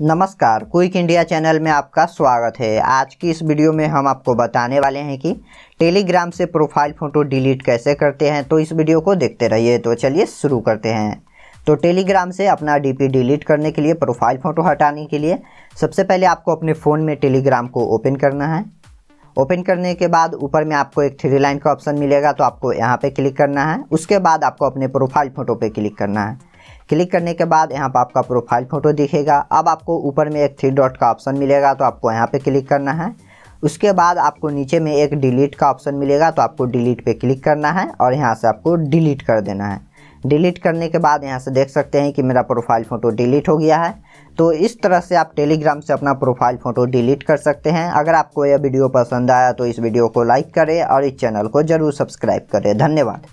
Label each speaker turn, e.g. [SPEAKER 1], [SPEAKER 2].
[SPEAKER 1] नमस्कार quick India channel में आपका स्वागत है आज की इस वीडियो में हम आपको बताने वाले हैं कि टेलीग्राम से प्रोफाइल फ़ोटो डिलीट कैसे करते हैं तो इस वीडियो को देखते रहिए तो चलिए शुरू करते हैं तो टेलीग्राम से अपना डीपी डिलीट करने के लिए प्रोफाइल फ़ोटो हटाने के लिए सबसे पहले आपको अपने फ़ोन में टेलीग्राम को ओपन करना है ओपन करने के बाद ऊपर में आपको एक थ्री लाइन का ऑप्शन मिलेगा तो आपको यहाँ पर क्लिक करना है उसके बाद आपको अपने प्रोफाइल फ़ोटो पर क्लिक करना है क्लिक करने के बाद यहाँ पर आपका प्रोफाइल फ़ोटो दिखेगा अब आपको ऊपर में एक थ्री डॉट का ऑप्शन मिलेगा तो आपको यहाँ पे क्लिक करना है उसके बाद आपको नीचे में एक डिलीट का ऑप्शन मिलेगा तो आपको डिलीट पे क्लिक करना है और यहाँ से आपको डिलीट कर देना है डिलीट करने के बाद यहाँ से देख सकते हैं कि मेरा प्रोफाइल फ़ोटो डिलीट हो गया है तो इस तरह से आप टेलीग्राम से अपना प्रोफाइल फ़ोटो डिलीट कर सकते हैं अगर आपको यह वीडियो पसंद आया तो इस वीडियो को लाइक करें और इस चैनल को ज़रूर सब्सक्राइब करें धन्यवाद